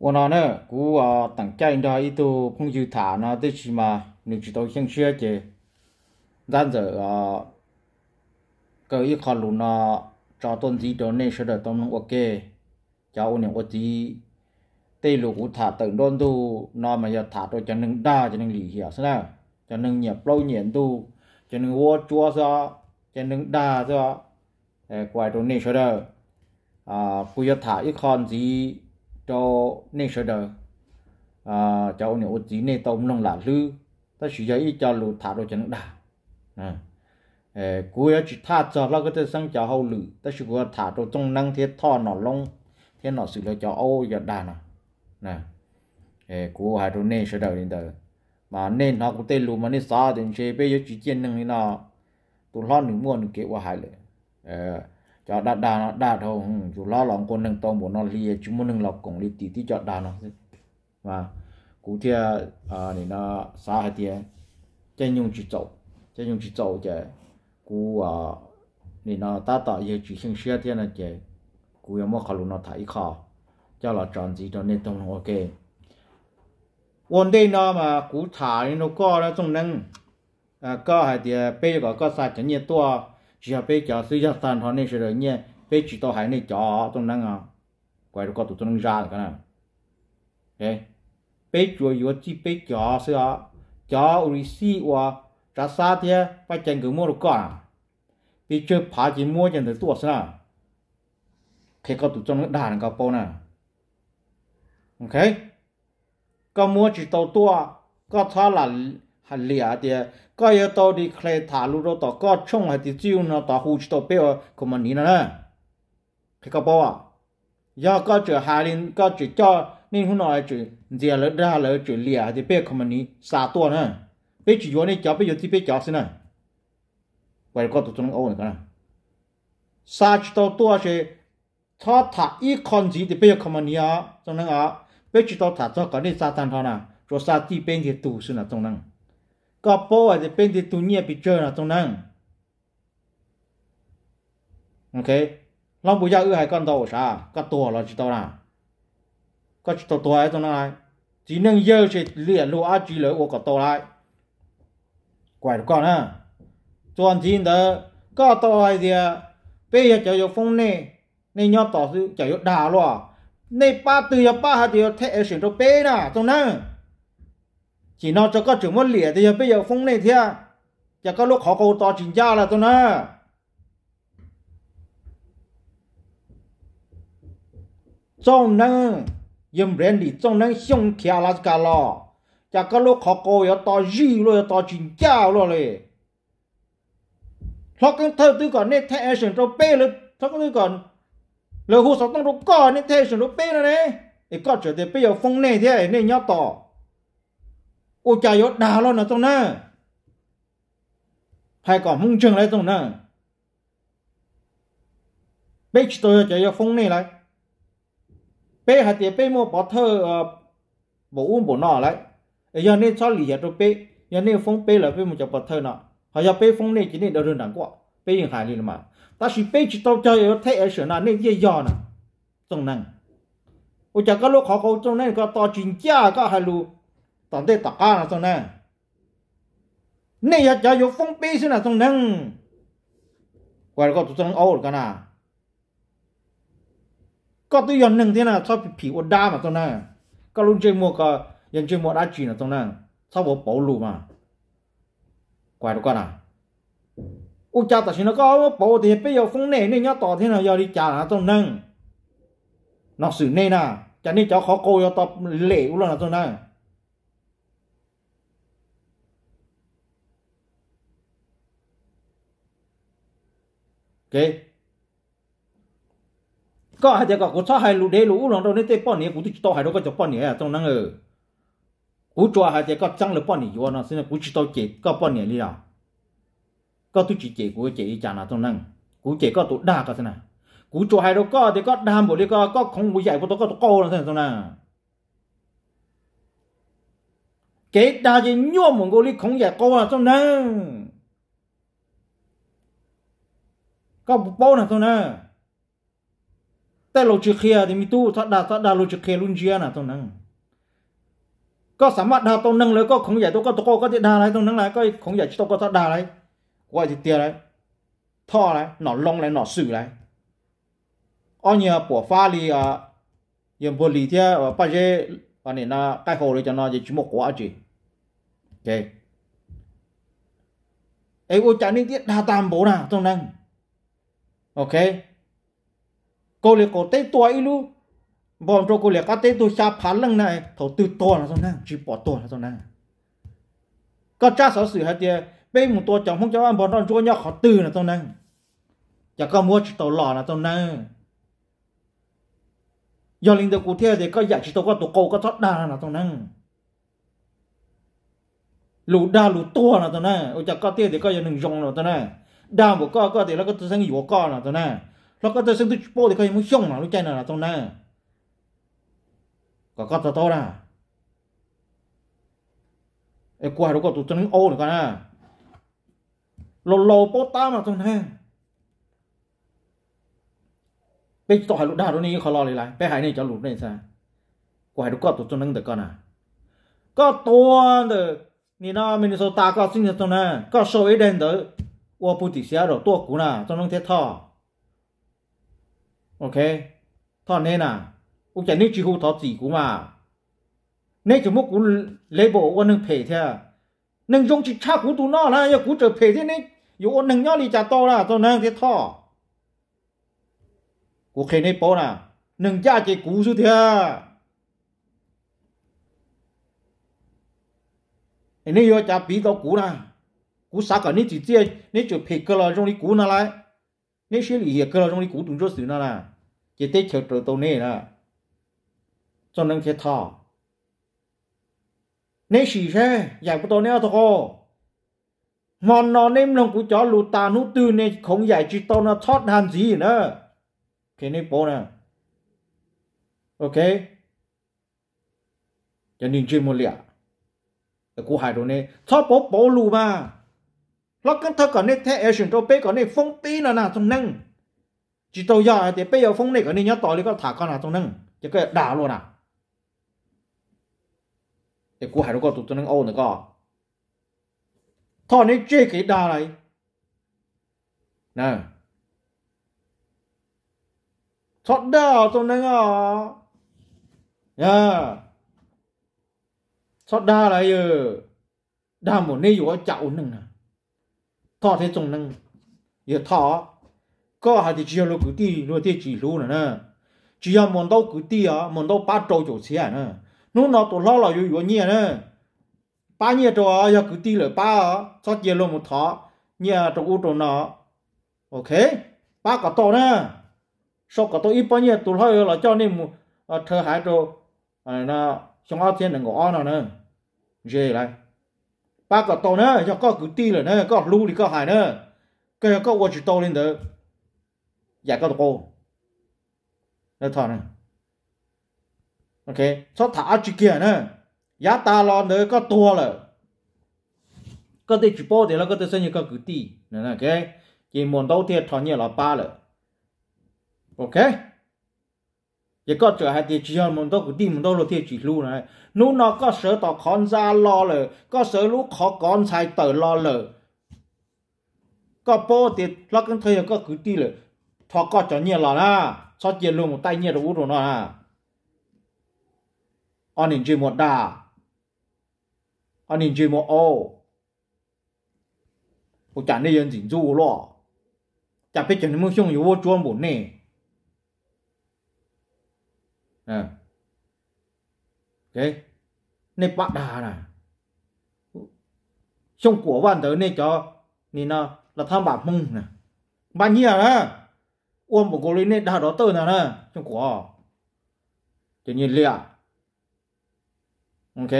我那呢，我啊，当家人家伊都朋友他呢，最起码你知道兴趣的，咱这啊，个一卡路呢，找东西的那些的都能 OK，叫我呢我只。tê lục của thả tận ờ, đôn tu nó mà giờ thả tôi cho nên đa cho nên lì hiểu sao nào cho nên nhập lâu nhiễn tu cho nên vô chúa do cho nên đa do quay tôi nên sao đâu à cứ giờ thả ít con gì cho nên sợ đời à cho nên ô chỉ nên tôm nông là lư ta chỉ giấy cho lù thả đồ cho nó đà à cuối chỉ thả cho lo cái thứ sang cho hậu lử ta chỉ có thả đồ trong năng thế thọ nó lông thế nó xử lý cho ô giờ đà nè nè ê cuối hai đồ nên sợ đời đến đời mà nên nó cũng tên lù mà nên sao thì chế bây giờ chỉ chiến năng nó tụi lo nửa mua nửa kế qua hai lệ ờ cho đã đã đã đâu chú lo lòng con nâng tông bộ nó lìa chú muốn nâng lọc cùng lì tí tí cho đã nó và cụ thể à thì nó xa hết thì chân nhung chú chậu chân nhung chú chậu chứ cụ à thì nó ta tạo yêu chú sinh xe thì là chứ cụ yêu mất khả nó thấy khó cho là tròn gì đó nên tông ok vấn đề nó mà cụ thả nó có nó trong nâng à có hay bây giờ có sao chẳng nhiệt to chỉ là bây giờ suy ra tàn họ nên sẽ rồi nhé bây chỉ tao hãy nên cho trong năng à quay được có tụi trong năng ra được cái này thế bây giờ yếu chỉ bây giờ suy à cho uri si wa ra sa thế phải chẳng cứ mua được con à bây giờ phá chỉ mua chẳng được tuột sao thế có tụi trong đàn cái bao nè ok có mua chỉ tàu tua có thà là ฮัลเลียเดียก็ยตอดีเคลถารูโรต่อก็ช่องให้ติจิ้วนะต่อหูจตอเปียวคมันนี้นะนะพี่ก็บอกว่ายาก็จะหาลินก็จะจ้อนี่หัวหน่อยจะเดียแล้วได้แล้วจะเลียีะเปียคมันนี้สาตัวนะเปียจ๋วเน่ยเจ้อเปียที่เปียจ้อสินะไปก็ตัวตรงเอ้นกันนะสาจตัวตัวเชื่ถ้าถ้าอีคอนจีีะเปียคมันนี้อ่ะตรงนั้นอ่ะเปียจีตัอถ้าจ้อก็เนนี่สาตันทานะจะสาตีเป็นที่ตูสินะตรงนั้นก็ป้อาจจะเป็นที่ตุเนียไปเจอนะตรงนั้นโอเคเราบุญยาเอื้อให้ก้อนโตชาก็ตัวเราจิตตัวนะก็จิตตัวไอ้ตรงนั้นไงจีนึงเยอะใช่เลียรู้อาจีเลยโอ้ก็โตไรกว่าก่อนนะจวนจีนเด้อก็ตัวไอ้เดียเปี้ยจะอยู่ฟงนี่นี่ยอดต่อซื้อจะอยู่ด่าล่ะในป้าตื่นป้าหาเดียวเทเอเสียงตัวเป้นะตรงนั้น chỉ nó cho các trường mất lìa thì bây giờ phong này thế cho à? các lúc họ cầu to chính cha là tôi nè trong năng yếm rèn đi trong năng xong thia là cả lo cho các lúc họ cầu yếu to gì rồi to chính cha rồi này họ cũng thơ tôi còn nên thay sườn rồi bê lên họ cũng tôi còn lời hú sáu tông rồi còn nên thay sườn rồi bê nữa đấy thì có trở về bây giờ phong này thế này nhớ tỏ ô cha yo đào lo nó tông na hay còn mông trường lại tông na bây giờ tôi cho yo phong này lại bây hạt tiền bây mua bỏ thơ ờ, bộ uống bộ nọ lại giờ nên cho lì hết rồi bây giờ nên phong bây là bây một chục bỏ thơ nọ họ giờ phong này chỉ nên đầu đường đảng quá bây giờ hại mà ta chỉ bây chỉ tôi cho yo sửa nào nên dễ dò nè tông năng ôi cha các lúc họ câu trong này có to chính cha có lu tổn tê tất cả là xong nè nè giờ cho dù phong bì xin là xong nâng quay có tụi tôi ấu cả nà có tụi yon nâng thế nào sao bị ổn đa mà xong nè có luôn chơi mua có, nhân chơi mua đá chỉ là xong nè sao bỏ bỏ lù mà quay được con à u cha ta xin nó có bỏ thì bây giờ phong nè nè nhá tỏ thế nào giờ đi trả là xong nâng nó xử nè nà chả nên cháu khó cô cho tập lễ u là xong nè okay có hai cái có sao hai lũ đế lũ nó đâu nên tê bọn này cũng chỉ tao hai đâu có cho bọn này trong năng ở cú cho hai cái có chăng là bọn này vô nó xin cú chỉ tao chỉ có bọn này đi nào có tôi chỉ chỉ của chỉ chả nào trong năng cú chỉ có tụ đa cả thế nào cú cho hai đâu có thì có đam bộ đi có có không mũi dạy của tôi có tụ cô là thế nào cái đa gì nhau mong cô đi không dạy cô là trong năng ก็ปนะตัวนั้นแต่เราจะเคลียร์ที่มีตู้ถ้าดาถ้าดาเราจะเคลียร์รุ่นเชียนะตัวนั้นก็สามารถดาตัวนั้นเลยก็ของใหญ่ตัวก็ตัวก็จะดาอะไรตัวนั้นอะไรก็ของใหญ่ตัวก็ถ้าดาอะไรว่าจะเตียอะไรท่ออะไรหนอนลงอะไรหนอนสื่ออะไรอ๋อเนี่ยปวดฟ้าลีอ่ะยังบริเทียว่าป้าเจ้อันนี้นะใกล้โหเลยจะนอนจะชิมกว่าจีโอเคเอ้ยโอ้จานี่เดียดาตามโบนะตรงนั้น ok cô liệt cổ tê tuổi ilu bọn trâu cô liệt cá tê tuổi xa phán lăng này thầu tư to là sao nè chỉ bỏ to là sao nè có cha sở sử hay tiền bên một tuổi chồng không cho ăn bọn trâu chúa nhau khó tư là sao nè chả có mua chỉ tàu lò là sao nè Giờ linh tự cụ thể thì có giải chỉ tàu có tổ cầu có thoát đa là sao nè lũ đa lũ to là sao nè ôi chả có tiền thì có giờ đừng dùng là sao nè đào một co thì nó có tôi nhiều co là tôi nè nó có tôi sang tôi bố thì coi muốn xong là nó chơi là tôi nè có co tôi tôi nè ai qua đâu có tôi sang ô được con nè lô lô bố ta mà tôi bây giờ lụt đào đó này khó lo lại lại bây này cho lụt này sao qua đâu có tôi sang nâng được con à có tôi được 你那明尼苏达搞新的呢，搞所谓的的。我不底下了多古啦，中能贴套。OK，套呢呐，我讲你几乎套几股嘛，你怎么股 label 我能赔的，能用去差股多那啦，要股者赔的呢，有我能要你加多啦，中能贴套。我给你包啦，能加这股数的。你要加比到股啦。cú xã cả nít chỉ chơi nít chụp phê cơ là trong cú nó lại nít xí lì cơ là trong đi cú đúng chỗ xử nó là chỉ tết chờ nè cho nên thế thọ nít xí xe giải của tàu nè thôi mòn nó nêm lòng của chó lù tà nút tư nè không giải chỉ tàu nó thoát hàn gì nữa thế nít bố nè ok cho nên chuyên môn lẹ cú hải đồ nè thoát bố bố lù mà lo cái thơ còn nên thế action đâu bé còn nên phong bì nào nào trong nâng chỉ tàu giờ thì bây giờ phong này còn nên nhớ tỏi đi có thả con nào trong nâng chỉ cái đảo luôn à để cú hải đâu có tụi tôi nâng ô nữa có thôi này chơi cái đào này nè thoát đào tôi nâng à nha dạ. thoát đào là gì đào một nơi chỗ chậu nâng à thọ thế trồng năng giờ thọ có hai thì chỉ lo cứ đi lo thì chỉ lu nè chỉ là mòn đâu cứ đi à mòn đâu ba trâu chỗ xe nè nó nó tổ lo là yêu yêu nè ba nhẹ trâu à giờ cứ đi là ba à giờ lo một thọ nhẹ trâu trâu nọ ok ba cả tổ nè sau cả tổ ít bao nhiêu tổ lo cho nên một ờ, thơ hai trâu à ờ, nó trong áo thiên là ngõ nọ nè dễ lại ba cái tàu nữa cho có cứ ti nữa có lưu thì có hài nữa cái có watch tàu lên đó giải có cô nó thọ này ok cho thả chỉ kia nữa giá ta lo nữa có tua rồi có thể chỉ bỏ để là có thể sinh có cứ ti nè ok chỉ muốn đầu tiên thọ nhiều là ba rồi ok 也搞这还得只要门到个地门到了天几路呢，侬那个舌头看啥老了，个舌路靠刚才得老了，个包的那跟他有个个地了，他搞着热了啦，他结论我带热的乌龙啦，二零九么大，二零九么哦，我讲的人真住了，讲别讲你们兄弟我装不呢。à. Ờ. thế nên bạn đà nè trong của bạn tới nên cho nên là là tham bản mông nè bạn nhỉ á ôm một cô lên nên đà đó tới nè nè trong của tự nhìn lẹ ok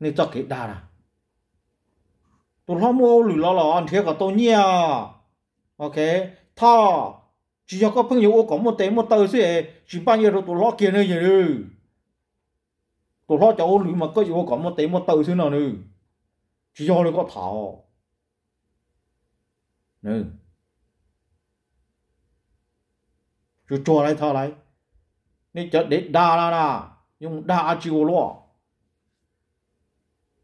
nên cho cái đà nè tôi lo mua lùi lo lo ăn thế cả tôi nhỉ ok thọ chỉ cho các phương yếu có một tế một tờ sẽ chỉ bao nhiêu tụi lo kia nữa nhỉ tụi lo cháu lũ mà có yếu có một tế một tờ xưa nào nữa chỉ cho nó có thảo nè, chú cho lại thao lại nên chợt để đa ra ra nhưng đa chịu lo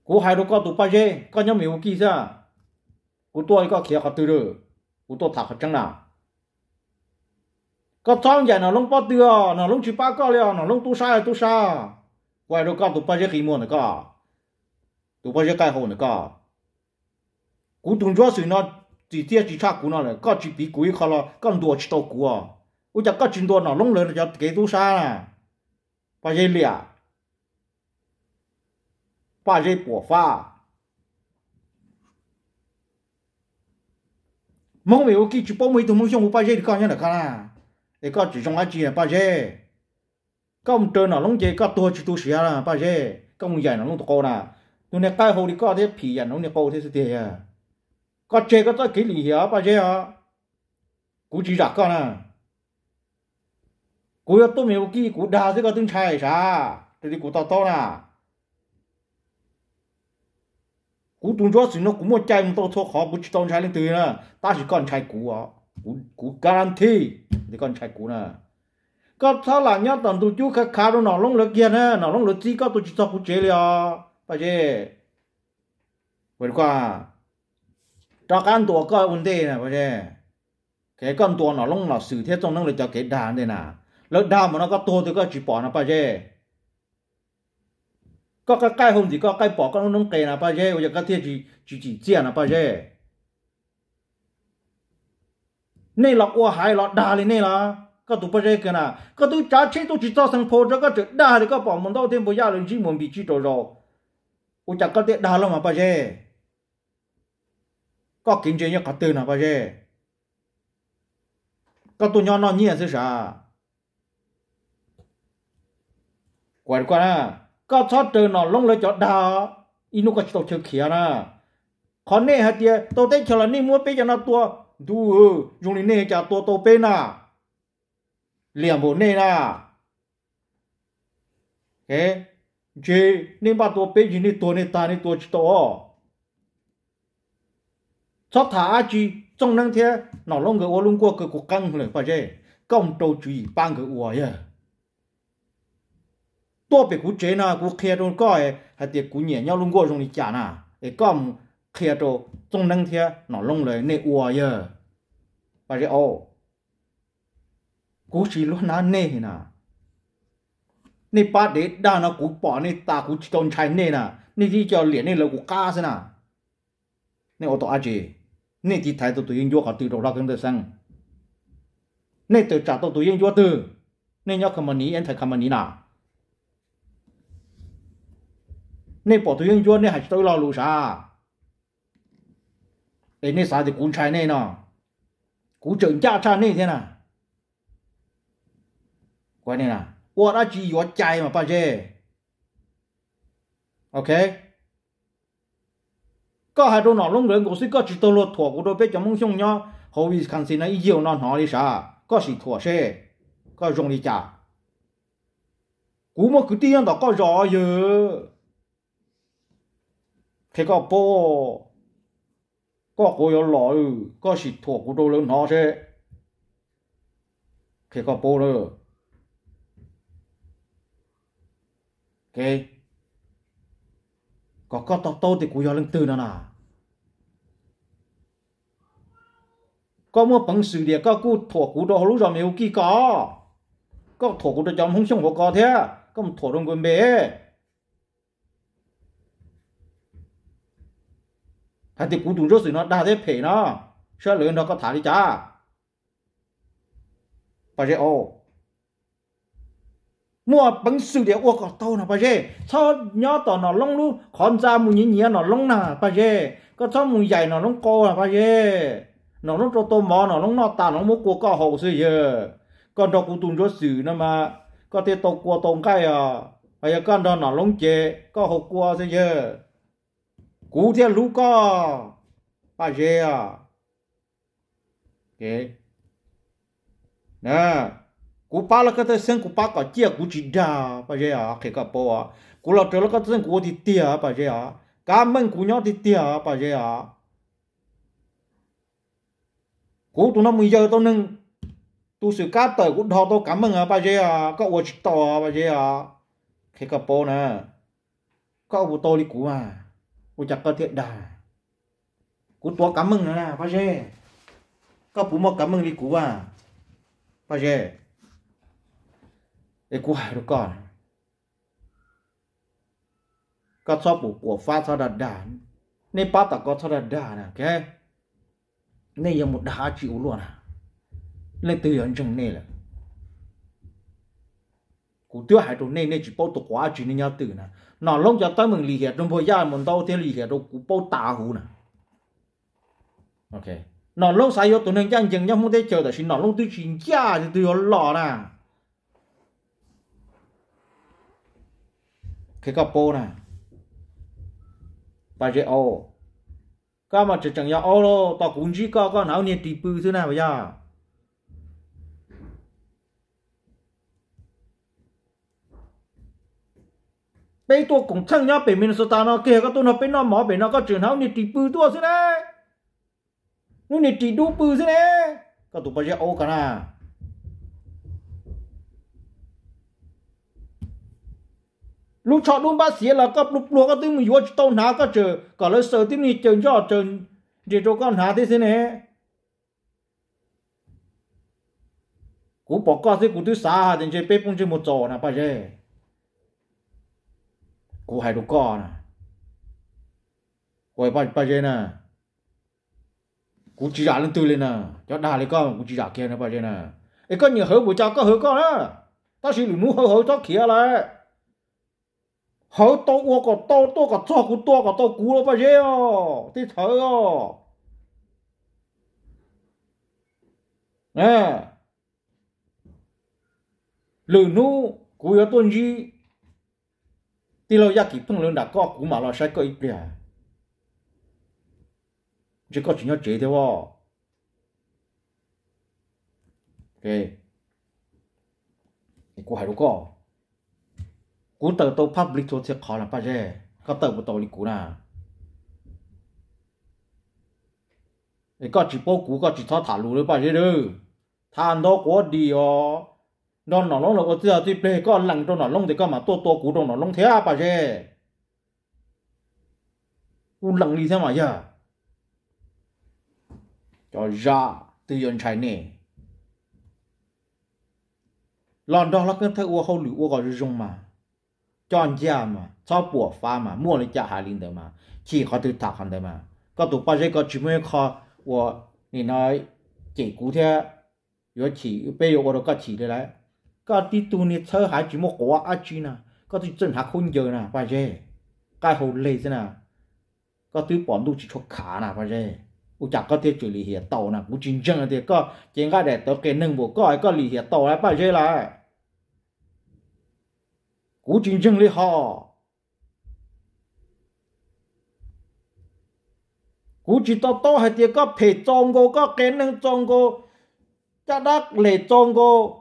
cú hai đứa con tụi ba dê con nhóm mình kia ra cú tôi có kia có từ được cú tôi thả khẩn trắng nào có thong vậy nó lông bao tiêu nó lông chỉ ba có liền nó lông tu sa tu sa quay đâu có tụ bao giờ khi mua nữa có tụ bao giờ cái hồ nữa có cú tung cho sự nó chỉ tiếc chỉ chắc cú nó là có chỉ bị cú khó là con đùa chỉ tàu cú à u chắc có chuyện đùa nó lông lớn cho cái tu sa à, bao giờ liền bao giờ bỏ pha mong mấy ô kia chỉ bao mấy thằng mông xong u bao giờ đi con nhá là à thì có chỉ trong ai chỉ là ba dê công trơn nó lông dê có tua chỉ tu sửa là ba dê công dạy nó lông tụ cô nà tụi này cái hồ đi có thế phì dạy nó này cô thế thế à có chê có tới kỹ lì hiểu ba dê à cú chỉ đặt con à cú yếu tụi mình kia cú đa thế có tương trai sao thì cú to to nà cú trung chúa xin nó cú mua chai một tô thô khó cú chỉ tông trai lên từ à, ta chỉ còn trai cú à cú cú guarantee thì con chạy cú nè có thao là nhớ tần tụ chú khá khá đâu nó lông lực kia nè nó lông lực gì có tụ chú cho cú chế liền bà chế vậy qua cho căn tổ có vấn đề nè bà chế cái con tổ nó lông nó xử thế trong năng lực cho cái đàn đây nè lực đàn mà nó có tổ thì có chỉ bỏ nè, bà chế có cái cái hôm gì có cái bỏ có nó kề nè bà chế bây giờ có thể chỉ chỉ chia nè bà chế nay là qua hai là đa lên nay là các tụ bây giờ cái nào các tụ trả chế tụ chỉ cho sang phố cho các tụ đa thì các bảo mình đâu thêm bây giờ lên chỉ muốn bị chỉ trò rồi u chả các tụ đa lắm mà bây giờ có kinh tế nhớ các tụ nào bây giờ các tụ nhỏ nó nhẹ thế à sao quay qua nè các chót tụ nó lông lên cho đa inu các tụ chơi kia nè còn nè hạt tiền tụ thấy cho là ni mua bây giờ nó tua du hư dùng linh nê chả tô tô bên à liền bộ nê na, cái chế nên bắt tô bên gì nên tô nên ta nên tô chỉ tô chót thả chi trong năng thế nó lông cái ô lông qua cái cuộc căng rồi phải chứ công đầu chủ bang cái ô vậy tôi bị cú chế na cú khe đôn coi hay tiệt cú nhẹ nhau lông qua dùng đi chả na cái công เคลียร์ตัวจงนั่งเทียหนอลงเลย ในอวยเยอไปเริอกูชีลุนาเน่นะนี่ป้าเด็ดด้านะกูปอนี่ตากูจนชายเน่นะนี่ที่จะเหรียญนี่เรากูกล้าสินะนี่โอตอาจีนี่ที่ไทยตัวตัวยิ่งยัวเขาตีดอกรักกันเดือดซังนี่ตัวจ่าตัวตัวยิ่งยัวตือนี่ยอดคำมันนี้เอ็นไทยคำมันนี้นะนี่ปอตัวยิ่งยัวนี่หายตัวเราลูชา ấy nên sao thì cũng trái này nọ cũng chừng cha cha này thế nào quan này là 我那只有债嘛，不是？OK，ก็ให้ดูหนอลงเรื่องกูสิก็จิตตัวถั่วกูโดนเป็ดจะมุ่งชงเนาะเขาวิคันสินะอีเยี่ยวนอนหอลิสาก็สิถั่วเช่ก็จงดีจ่ากูมันคือที่ยังต่อก็รอเยอะเทก็โป có cô yếu lọ ừ có xịt thuộc của tôi lớn nó chứ khi có bố rồi ok có có to to thì cô yếu lên từ nào nào có mua bằng sự địa có cô thuộc của tôi lúc rồi mình có có thuộc của tôi chồng không xong hộ có thế có một thuộc đồng quân thà thì cũng chúng rốt sự nó đa thế phê nó sợ lớn nó có thả đi cha bà rê ô mua bằng sự để ô có tàu nè bà rê cho nhỏ tỏ nó lông lú, con ra mù nhí nhí nó lông nè bà rê có cho mù dày nó lông cô nè bà rê nó lông cho tô mò nó lông nó tà nó mua cua có hậu sự giờ con đó cũng chúng rốt sự nó mà có thể tàu cua tông cái à bây giờ con đó nó lông chê có hậu cua sự giờ cú theo lũ co bà dê à kệ nè cú ba là cái tên sen cú ba có chia cú chỉ đà bà dê à kệ cả bộ cú lọt trở là cái tên cú thì tia bà dê à cá măng cú nhỏ thì tia bà dê à cú tụi nó mười giờ tao nâng tu sự cá tờ cũng thò tôi cảm ơn à bà dê à có uống tò à bà dê à kệ cả bộ nè có uống tôi đi cú à กูจะก็เทียดากูตัวกำมึงนะพ่อเจ้ก็ผมมากำมึงดีกูว่าพ่อเจ้ไอ้กูหายรู้ก่อนก็ชอบปูปวดฟาดสะดัดดานในป้าตะก็สะดัดดานนะแกในยังหมดดาจิ๋วล้วนเลยเตือนจังนี่แหละ cú tiêu hai trong này này chỉ bao tổ quá chỉ nên nhau từ nè nọ lông cho tới mình lì hệ trong bây giờ mình đâu thế lì hệ đâu cú bao tà hú nè ok nọ lông sai yo tụi nên chẳng chừng nhau không thể chờ tại xin nọ lông tôi chính cha thì tôi lò nè cái cặp bô nè bây giờ ô các mà chỉ chẳng nhau ô lô tao cũng chỉ có con nào nhiệt tỷ bư thế nè bây giờ bây tôi cũng chẳng nhá bên Minnesota nó kia các tôi nó bên nó mỏ bên nó có trường học nịt bự tôi thế này nó nịt chỉ đủ bự thế này các tụi bây giờ ô cả na lúc chọn đúng bác sĩ là các lúc luôn các tôi mình vô tàu ná các chờ cả lời sợ tiếng nịt trường cho trường để cho con ná thế thế này cú bỏ qua thế cú thứ xa thì chơi bê bông chơi một trò nè bây giờ cú hai đồ cò nè hồi bao bao giờ nè cú chỉ giả lên từ lên nè cho đà lên con cú chỉ giả kia nè bao giờ nè ấy con nhiều hớ buổi chào có hớ con ta chỉ lũ hớ hớ cho kia lại hớ to uo có to to có cho cú to có to cú nó bao giờ ó tí thở ó nè lũ nu cú yếu tuân tí lâu yaki phăng lương đã có cũng mà lo sai có ít bia à? chỉ có chuyện nhớ chế thế wo ok thì cô hãy đúng không cú tờ tô public thôi sẽ khó là bao giờ có tờ một tàu đi cú nào thì có chỉ bố cú có chỉ thọ thả lù nữa bao giờ đâu thà nó có đi ó nó nó nó nó giờ thì bề có lằng trong nó lông thì có mà to to cú trong nó lông thế à bà chứ u lằng đi thế mà giờ cho ra tự nhiên chạy nè lon đó là cái thằng u hậu lũ u gọi rung mà chọn gia mà cho bùa pha mà mua lại trả hà linh đấy mà chỉ có từ thạc hẳn đấy mà có tụ ba cái có chỉ mới có u chỉ 你那解雇的，要起被我都搞起的来。có tí tu nè thơ hại chỉ một quả á chi nè có tí chân hạt khôn giờ nè và dê cái hồ lê thế nè có tí bỏ đu chỉ cho khá nè và dê u chả có tí chửi lì hiệt tàu nè cũng chính chân thì có chỉ ngã để tớ cái nâng bộ có ai có lì hiệt tàu lại và dê lại cũng chính chân lì họ cú chỉ to to hay thì có thể trông cô có cái nâng trông cô cha đắc lệ trông cô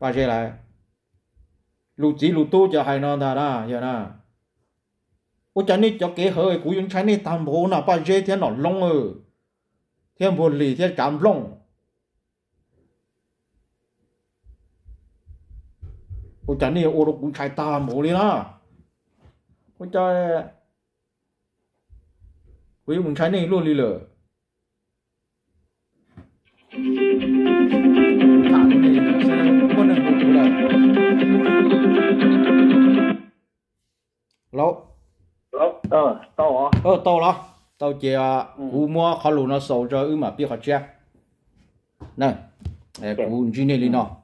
bà sẽ lại lũ chỉ lũ tu cho hai non ta đó giờ nè ô chả nít cho kế hơi cú yung chả nít tam bố na bà sẽ thiên nọ long ờ thiên buồn lì thiên cảm long ô chả nít ô lũ cú chạy tam bố đi nà ô chả quý mùng chả nít luôn đi rồi lô lô à, à. ờ tàu hả ờ tàu đó tàu chỉ cú mua khó lù nó sầu cho ư mà biết họ chưa này cú engineer đi nào